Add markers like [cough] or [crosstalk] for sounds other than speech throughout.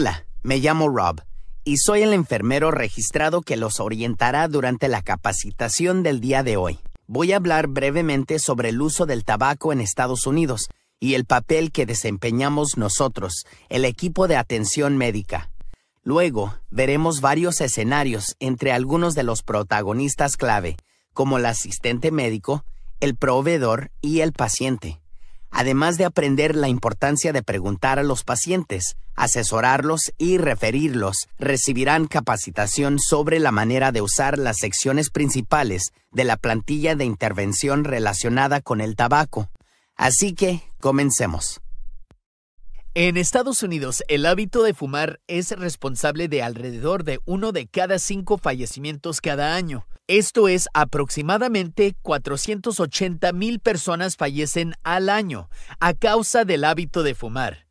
Hola, me llamo Rob y soy el enfermero registrado que los orientará durante la capacitación del día de hoy. Voy a hablar brevemente sobre el uso del tabaco en Estados Unidos y el papel que desempeñamos nosotros, el equipo de atención médica. Luego, veremos varios escenarios entre algunos de los protagonistas clave, como el asistente médico, el proveedor y el paciente además de aprender la importancia de preguntar a los pacientes, asesorarlos y referirlos, recibirán capacitación sobre la manera de usar las secciones principales de la plantilla de intervención relacionada con el tabaco. Así que, comencemos. En Estados Unidos, el hábito de fumar es responsable de alrededor de uno de cada cinco fallecimientos cada año. Esto es aproximadamente 480 mil personas fallecen al año a causa del hábito de fumar.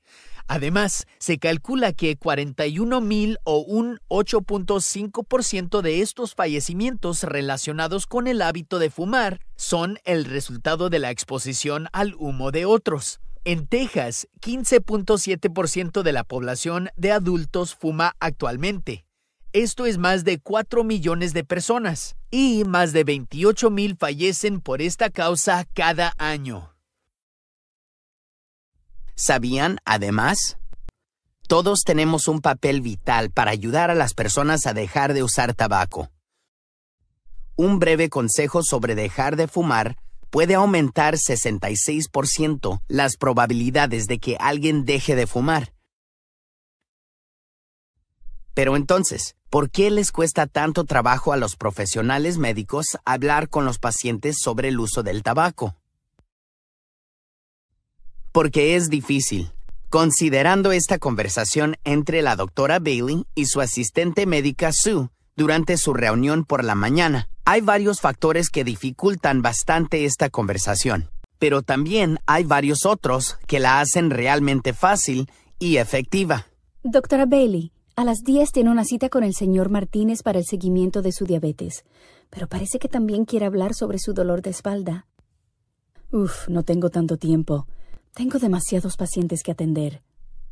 Además, se calcula que 41,000 o un 8.5% de estos fallecimientos relacionados con el hábito de fumar son el resultado de la exposición al humo de otros. En Texas, 15.7% de la población de adultos fuma actualmente esto es más de 4 millones de personas y más de 28 mil fallecen por esta causa cada año. ¿Sabían, además? Todos tenemos un papel vital para ayudar a las personas a dejar de usar tabaco. Un breve consejo sobre dejar de fumar puede aumentar 66% las probabilidades de que alguien deje de fumar. Pero entonces, ¿por qué les cuesta tanto trabajo a los profesionales médicos hablar con los pacientes sobre el uso del tabaco? Porque es difícil. Considerando esta conversación entre la doctora Bailey y su asistente médica Sue durante su reunión por la mañana, hay varios factores que dificultan bastante esta conversación, pero también hay varios otros que la hacen realmente fácil y efectiva. Doctora Bailey, a las 10 tiene una cita con el señor Martínez para el seguimiento de su diabetes, pero parece que también quiere hablar sobre su dolor de espalda. Uf, no tengo tanto tiempo. Tengo demasiados pacientes que atender.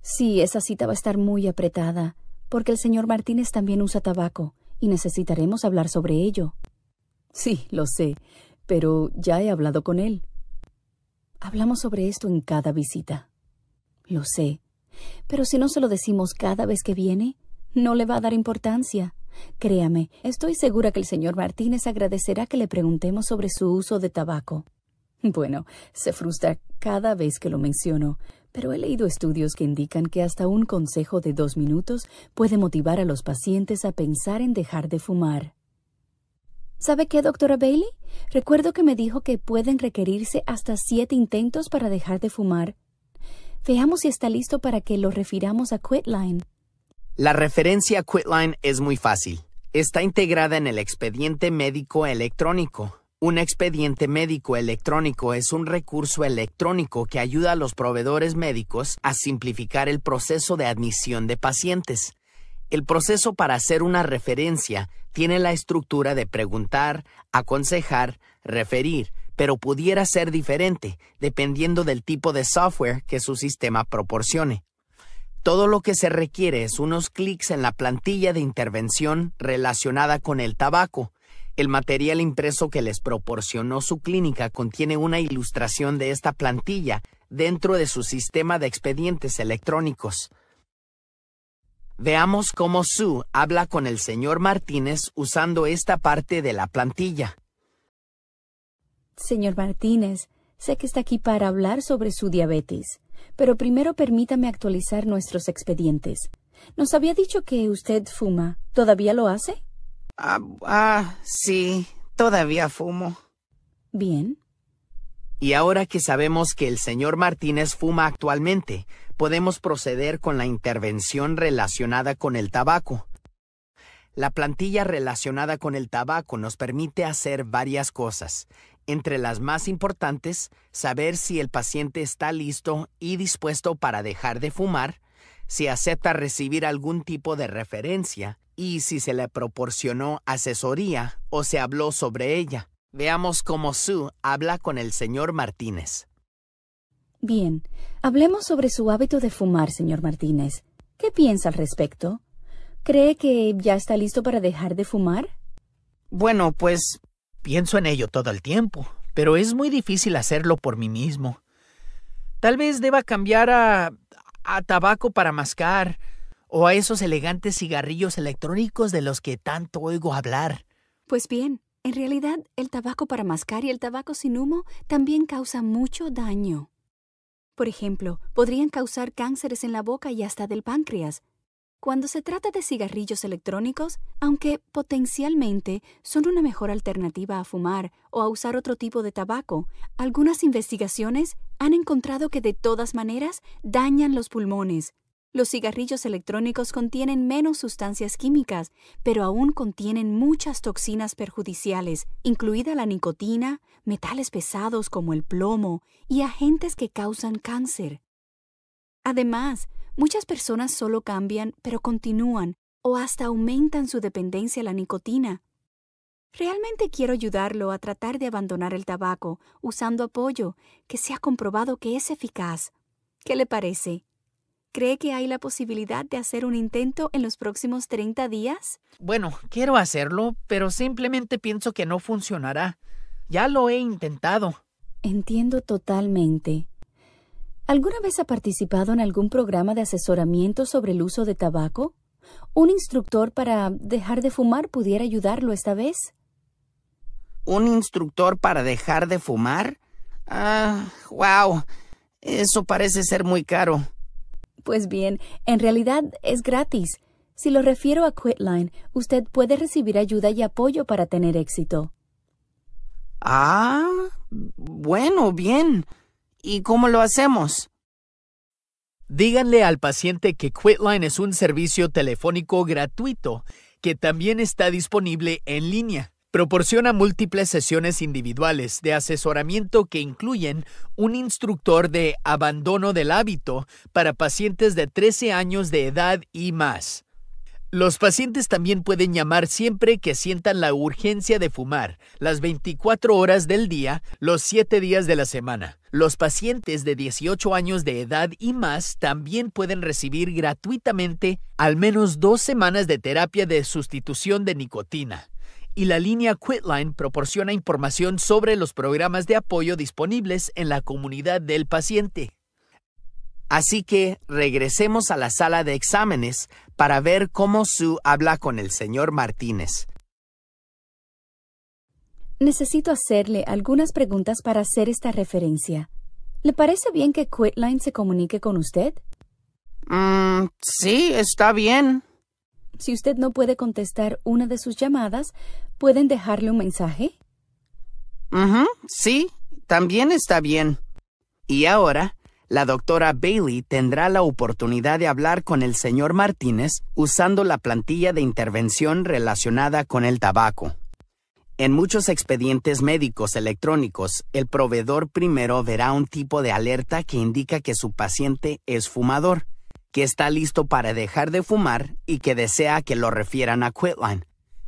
Sí, esa cita va a estar muy apretada, porque el señor Martínez también usa tabaco, y necesitaremos hablar sobre ello. Sí, lo sé, pero ya he hablado con él. Hablamos sobre esto en cada visita. Lo sé, pero si no se lo decimos cada vez que viene, no le va a dar importancia. Créame, estoy segura que el señor Martínez agradecerá que le preguntemos sobre su uso de tabaco. Bueno, se frustra cada vez que lo menciono, pero he leído estudios que indican que hasta un consejo de dos minutos puede motivar a los pacientes a pensar en dejar de fumar. ¿Sabe qué, doctora Bailey? Recuerdo que me dijo que pueden requerirse hasta siete intentos para dejar de fumar. Veamos si está listo para que lo refiramos a Quitline. La referencia a Quitline es muy fácil. Está integrada en el expediente médico electrónico. Un expediente médico electrónico es un recurso electrónico que ayuda a los proveedores médicos a simplificar el proceso de admisión de pacientes. El proceso para hacer una referencia tiene la estructura de preguntar, aconsejar, referir, pero pudiera ser diferente dependiendo del tipo de software que su sistema proporcione. Todo lo que se requiere es unos clics en la plantilla de intervención relacionada con el tabaco. El material impreso que les proporcionó su clínica contiene una ilustración de esta plantilla dentro de su sistema de expedientes electrónicos. Veamos cómo Sue habla con el señor Martínez usando esta parte de la plantilla. Señor Martínez, sé que está aquí para hablar sobre su diabetes, pero primero permítame actualizar nuestros expedientes. Nos había dicho que usted fuma. ¿Todavía lo hace? Ah, ah, sí, todavía fumo. Bien. Y ahora que sabemos que el señor Martínez fuma actualmente, podemos proceder con la intervención relacionada con el tabaco. La plantilla relacionada con el tabaco nos permite hacer varias cosas, entre las más importantes, saber si el paciente está listo y dispuesto para dejar de fumar, si acepta recibir algún tipo de referencia y si se le proporcionó asesoría o se habló sobre ella. Veamos cómo Sue habla con el señor Martínez. Bien, hablemos sobre su hábito de fumar, señor Martínez. ¿Qué piensa al respecto? ¿Cree que ya está listo para dejar de fumar? Bueno, pues Pienso en ello todo el tiempo, pero es muy difícil hacerlo por mí mismo. Tal vez deba cambiar a, a tabaco para mascar o a esos elegantes cigarrillos electrónicos de los que tanto oigo hablar. Pues bien, en realidad el tabaco para mascar y el tabaco sin humo también causa mucho daño. Por ejemplo, podrían causar cánceres en la boca y hasta del páncreas, cuando se trata de cigarrillos electrónicos, aunque potencialmente son una mejor alternativa a fumar o a usar otro tipo de tabaco, algunas investigaciones han encontrado que de todas maneras dañan los pulmones. Los cigarrillos electrónicos contienen menos sustancias químicas, pero aún contienen muchas toxinas perjudiciales, incluida la nicotina, metales pesados como el plomo y agentes que causan cáncer. Además, muchas personas solo cambian, pero continúan o hasta aumentan su dependencia a la nicotina. Realmente quiero ayudarlo a tratar de abandonar el tabaco usando apoyo que se ha comprobado que es eficaz. ¿Qué le parece? ¿Cree que hay la posibilidad de hacer un intento en los próximos 30 días? Bueno, quiero hacerlo, pero simplemente pienso que no funcionará. Ya lo he intentado. Entiendo totalmente. ¿Alguna vez ha participado en algún programa de asesoramiento sobre el uso de tabaco? ¿Un instructor para dejar de fumar pudiera ayudarlo esta vez? ¿Un instructor para dejar de fumar? Ah, wow. Eso parece ser muy caro. Pues bien, en realidad es gratis. Si lo refiero a Quitline, usted puede recibir ayuda y apoyo para tener éxito. Ah, bueno, bien. ¿Y cómo lo hacemos? Díganle al paciente que Quitline es un servicio telefónico gratuito que también está disponible en línea. Proporciona múltiples sesiones individuales de asesoramiento que incluyen un instructor de abandono del hábito para pacientes de 13 años de edad y más. Los pacientes también pueden llamar siempre que sientan la urgencia de fumar, las 24 horas del día, los 7 días de la semana. Los pacientes de 18 años de edad y más también pueden recibir gratuitamente al menos dos semanas de terapia de sustitución de nicotina. Y la línea Quitline proporciona información sobre los programas de apoyo disponibles en la comunidad del paciente. Así que regresemos a la sala de exámenes para ver cómo Sue habla con el señor Martínez. Necesito hacerle algunas preguntas para hacer esta referencia. ¿Le parece bien que Quitline se comunique con usted? Mm, sí, está bien. Si usted no puede contestar una de sus llamadas, ¿pueden dejarle un mensaje? sí, también está bien. Y ahora, la doctora Bailey tendrá la oportunidad de hablar con el señor Martínez usando la plantilla de intervención relacionada con el tabaco. En muchos expedientes médicos electrónicos, el proveedor primero verá un tipo de alerta que indica que su paciente es fumador, que está listo para dejar de fumar y que desea que lo refieran a Quitline.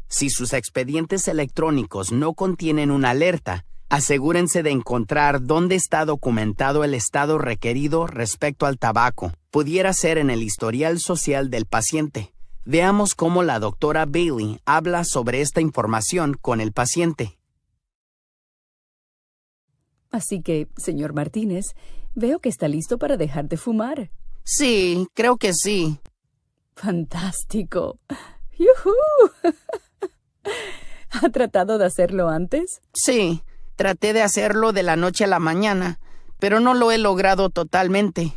Si sus expedientes electrónicos no contienen una alerta, Asegúrense de encontrar dónde está documentado el estado requerido respecto al tabaco. Pudiera ser en el historial social del paciente. Veamos cómo la doctora Bailey habla sobre esta información con el paciente. Así que, señor Martínez, veo que está listo para dejar de fumar. Sí, creo que sí. Fantástico. [laughs] ¿Ha tratado de hacerlo antes? Sí, Traté de hacerlo de la noche a la mañana, pero no lo he logrado totalmente.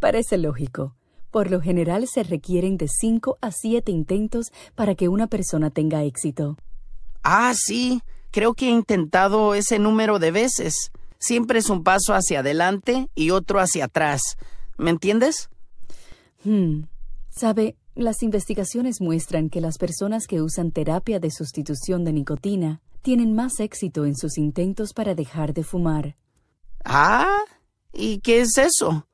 Parece lógico. Por lo general se requieren de cinco a siete intentos para que una persona tenga éxito. Ah, sí. Creo que he intentado ese número de veces. Siempre es un paso hacia adelante y otro hacia atrás. ¿Me entiendes? Hmm. Sabe, las investigaciones muestran que las personas que usan terapia de sustitución de nicotina tienen más éxito en sus intentos para dejar de fumar. Ah, ¿y qué es eso?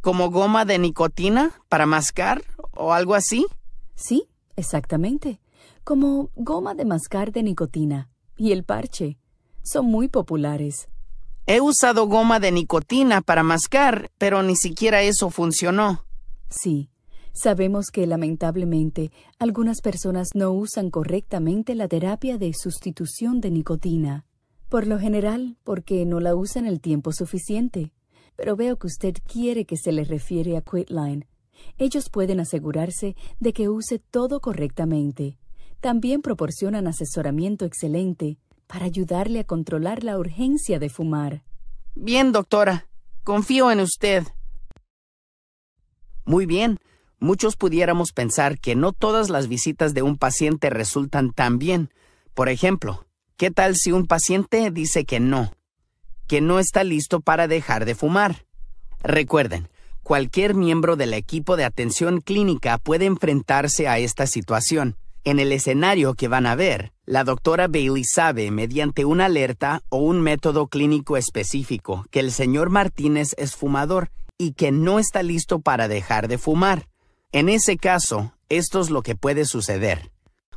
¿Como goma de nicotina para mascar o algo así? Sí, exactamente. Como goma de mascar de nicotina y el parche. Son muy populares. He usado goma de nicotina para mascar, pero ni siquiera eso funcionó. Sí, Sabemos que lamentablemente algunas personas no usan correctamente la terapia de sustitución de nicotina, por lo general porque no la usan el tiempo suficiente. Pero veo que usted quiere que se le refiere a Quitline. Ellos pueden asegurarse de que use todo correctamente. También proporcionan asesoramiento excelente para ayudarle a controlar la urgencia de fumar. Bien, doctora. Confío en usted. Muy bien muchos pudiéramos pensar que no todas las visitas de un paciente resultan tan bien. Por ejemplo, ¿qué tal si un paciente dice que no? Que no está listo para dejar de fumar. Recuerden, cualquier miembro del equipo de atención clínica puede enfrentarse a esta situación. En el escenario que van a ver, la doctora Bailey sabe, mediante una alerta o un método clínico específico, que el señor Martínez es fumador y que no está listo para dejar de fumar. En ese caso, esto es lo que puede suceder.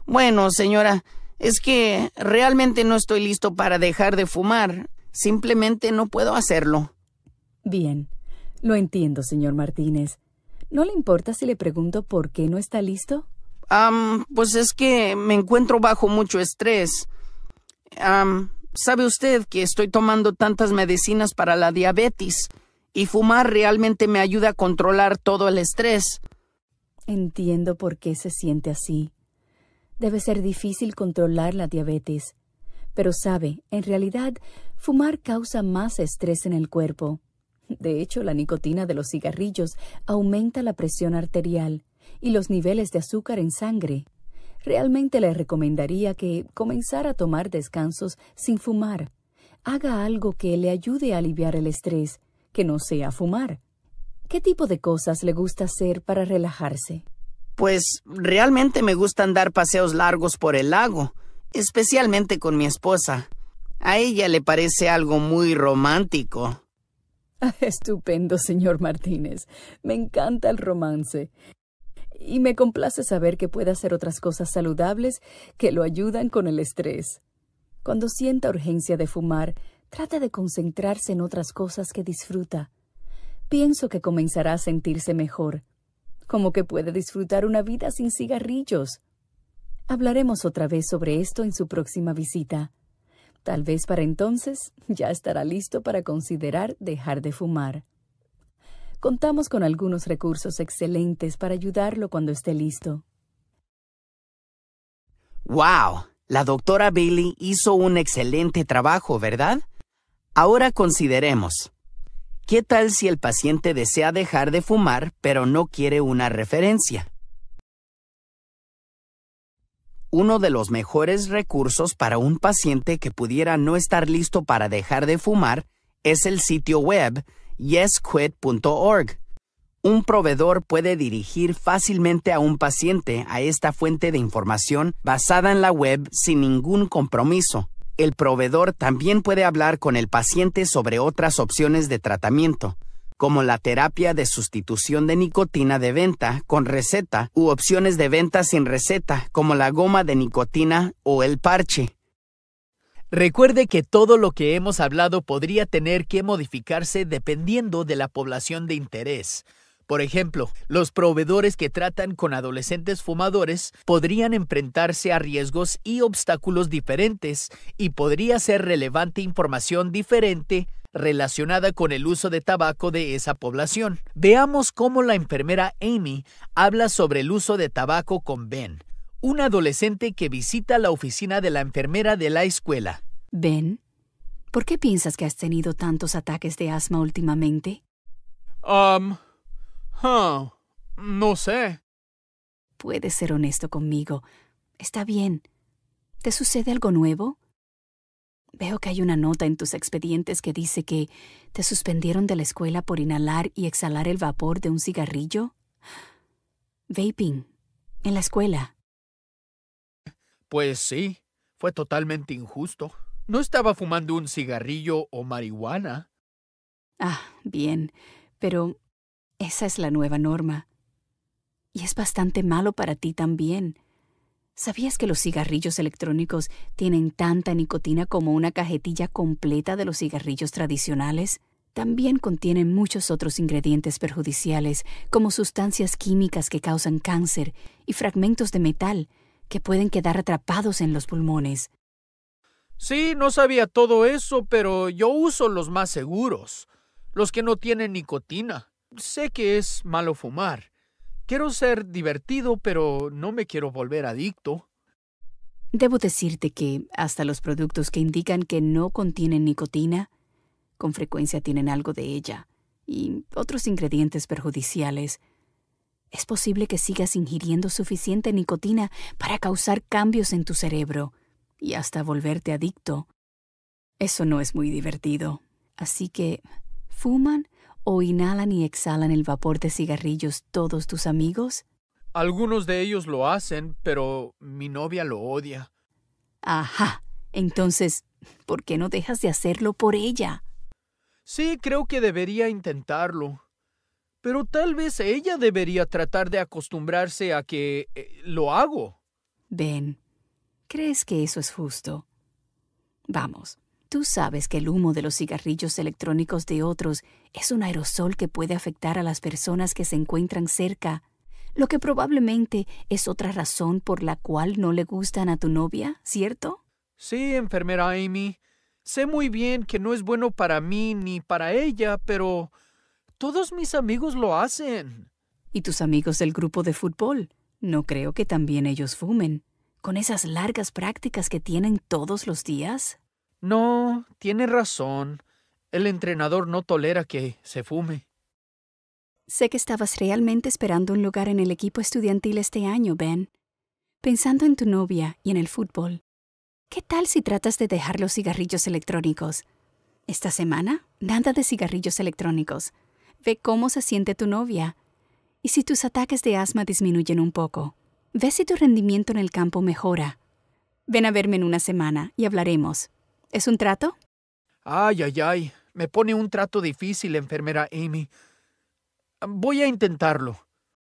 Bueno, señora, es que realmente no estoy listo para dejar de fumar. Simplemente no puedo hacerlo. Bien, lo entiendo, señor Martínez. ¿No le importa si le pregunto por qué no está listo? Ah, pues es que me encuentro bajo mucho estrés. Ah, Sabe usted que estoy tomando tantas medicinas para la diabetes y fumar realmente me ayuda a controlar todo el estrés. Entiendo por qué se siente así. Debe ser difícil controlar la diabetes. Pero sabe, en realidad, fumar causa más estrés en el cuerpo. De hecho, la nicotina de los cigarrillos aumenta la presión arterial y los niveles de azúcar en sangre. Realmente le recomendaría que comenzara a tomar descansos sin fumar. Haga algo que le ayude a aliviar el estrés, que no sea fumar. ¿Qué tipo de cosas le gusta hacer para relajarse? Pues realmente me gustan dar paseos largos por el lago, especialmente con mi esposa. A ella le parece algo muy romántico. [laughs] Estupendo, señor Martínez. Me encanta el romance. Y me complace saber que puede hacer otras cosas saludables que lo ayudan con el estrés. Cuando sienta urgencia de fumar, trata de concentrarse en otras cosas que disfruta pienso que comenzará a sentirse mejor, como que puede disfrutar una vida sin cigarrillos. Hablaremos otra vez sobre esto en su próxima visita. Tal vez para entonces ya estará listo para considerar dejar de fumar. Contamos con algunos recursos excelentes para ayudarlo cuando esté listo. ¡Wow! La doctora Bailey hizo un excelente trabajo, ¿verdad? Ahora consideremos. ¿Qué tal si el paciente desea dejar de fumar pero no quiere una referencia? Uno de los mejores recursos para un paciente que pudiera no estar listo para dejar de fumar es el sitio web yesquit.org. Un proveedor puede dirigir fácilmente a un paciente a esta fuente de información basada en la web sin ningún compromiso el proveedor también puede hablar con el paciente sobre otras opciones de tratamiento, como la terapia de sustitución de nicotina de venta con receta u opciones de venta sin receta, como la goma de nicotina o el parche. Recuerde que todo lo que hemos hablado podría tener que modificarse dependiendo de la población de interés. Por ejemplo, los proveedores que tratan con adolescentes fumadores podrían enfrentarse a riesgos y obstáculos diferentes y podría ser relevante información diferente relacionada con el uso de tabaco de esa población. Veamos cómo la enfermera Amy habla sobre el uso de tabaco con Ben, un adolescente que visita la oficina de la enfermera de la escuela. Ben, ¿por qué piensas que has tenido tantos ataques de asma últimamente? Um, no sé. Puedes ser honesto conmigo. Está bien. ¿Te sucede algo nuevo? Veo que hay una nota en tus expedientes que dice que te suspendieron de la escuela por inhalar y exhalar el vapor de un cigarrillo. Vaping. En la escuela. Pues sí. Fue totalmente injusto. No estaba fumando un cigarrillo o marihuana. Ah, bien. Pero esa es la nueva norma. Y es bastante malo para ti también. ¿Sabías que los cigarrillos electrónicos tienen tanta nicotina como una cajetilla completa de los cigarrillos tradicionales? También contienen muchos otros ingredientes perjudiciales, como sustancias químicas que causan cáncer y fragmentos de metal que pueden quedar atrapados en los pulmones. Sí, no sabía todo eso, pero yo uso los más seguros, los que no tienen nicotina. Sé que es malo fumar. Quiero ser divertido, pero no me quiero volver adicto. Debo decirte que hasta los productos que indican que no contienen nicotina, con frecuencia tienen algo de ella y otros ingredientes perjudiciales. Es posible que sigas ingiriendo suficiente nicotina para causar cambios en tu cerebro y hasta volverte adicto. Eso no es muy divertido. Así que, ¿fuman? o inhalan y exhalan el vapor de cigarrillos todos tus amigos? Algunos de ellos lo hacen, pero mi novia lo odia. Ajá. Entonces, ¿por qué no dejas de hacerlo por ella? Sí, creo que debería intentarlo. Pero tal vez ella debería tratar de acostumbrarse a que eh, lo hago. Ben, ¿crees que eso es justo? Vamos, Tú sabes que el humo de los cigarrillos electrónicos de otros es un aerosol que puede afectar a las personas que se encuentran cerca, lo que probablemente es otra razón por la cual no le gustan a tu novia, ¿cierto? Sí, enfermera Amy. Sé muy bien que no es bueno para mí ni para ella, pero todos mis amigos lo hacen. ¿Y tus amigos del grupo de fútbol? No creo que también ellos fumen. ¿Con esas largas prácticas que tienen todos los días? No, tiene razón. El entrenador no tolera que se fume. Sé que estabas realmente esperando un lugar en el equipo estudiantil este año, Ben. Pensando en tu novia y en el fútbol, ¿qué tal si tratas de dejar los cigarrillos electrónicos? Esta semana, nada de cigarrillos electrónicos. Ve cómo se siente tu novia. Y si tus ataques de asma disminuyen un poco, ve si tu rendimiento en el campo mejora. Ven a verme en una semana y hablaremos. ¿Es un trato? Ay, ay, ay. Me pone un trato difícil, enfermera Amy. Voy a intentarlo.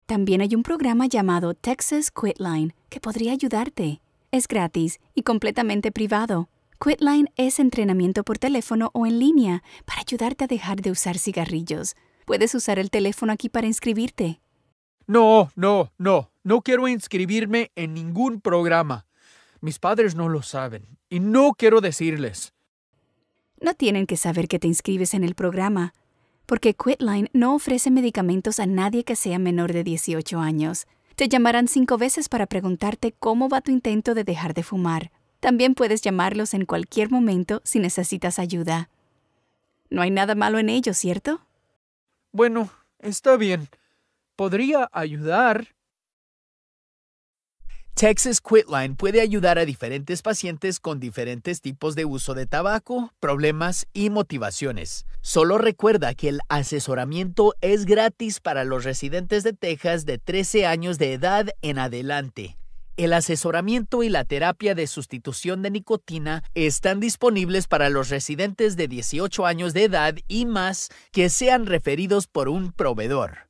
También hay un programa llamado Texas Quitline que podría ayudarte. Es gratis y completamente privado. Quitline es entrenamiento por teléfono o en línea para ayudarte a dejar de usar cigarrillos. Puedes usar el teléfono aquí para inscribirte. No, no, no. No quiero inscribirme en ningún programa. Mis padres no lo saben y no quiero decirles. No tienen que saber que te inscribes en el programa, porque Quitline no ofrece medicamentos a nadie que sea menor de 18 años. Te llamarán cinco veces para preguntarte cómo va tu intento de dejar de fumar. También puedes llamarlos en cualquier momento si necesitas ayuda. No hay nada malo en ello, ¿cierto? Bueno, está bien. Podría ayudar Texas Quitline puede ayudar a diferentes pacientes con diferentes tipos de uso de tabaco, problemas y motivaciones. Solo recuerda que el asesoramiento es gratis para los residentes de Texas de 13 años de edad en adelante. El asesoramiento y la terapia de sustitución de nicotina están disponibles para los residentes de 18 años de edad y más que sean referidos por un proveedor.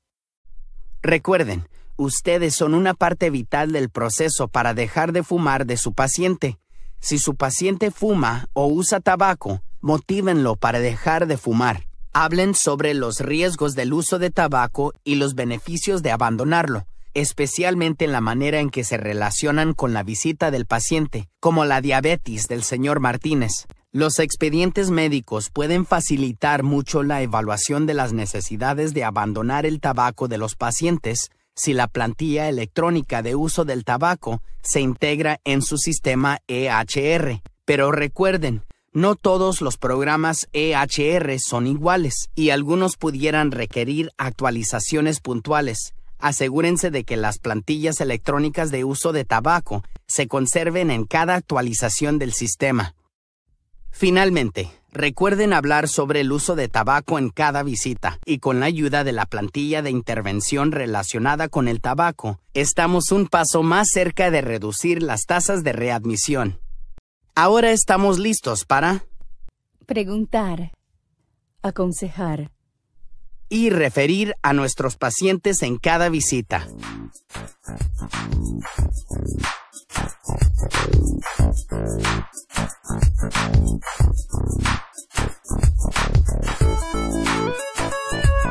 Recuerden, Ustedes son una parte vital del proceso para dejar de fumar de su paciente. Si su paciente fuma o usa tabaco, motívenlo para dejar de fumar. Hablen sobre los riesgos del uso de tabaco y los beneficios de abandonarlo, especialmente en la manera en que se relacionan con la visita del paciente, como la diabetes del señor Martínez. Los expedientes médicos pueden facilitar mucho la evaluación de las necesidades de abandonar el tabaco de los pacientes si la plantilla electrónica de uso del tabaco se integra en su sistema EHR. Pero recuerden, no todos los programas EHR son iguales y algunos pudieran requerir actualizaciones puntuales. Asegúrense de que las plantillas electrónicas de uso de tabaco se conserven en cada actualización del sistema. Finalmente, Recuerden hablar sobre el uso de tabaco en cada visita y con la ayuda de la plantilla de intervención relacionada con el tabaco, estamos un paso más cerca de reducir las tasas de readmisión. Ahora estamos listos para preguntar, aconsejar y referir a nuestros pacientes en cada visita. Thank you.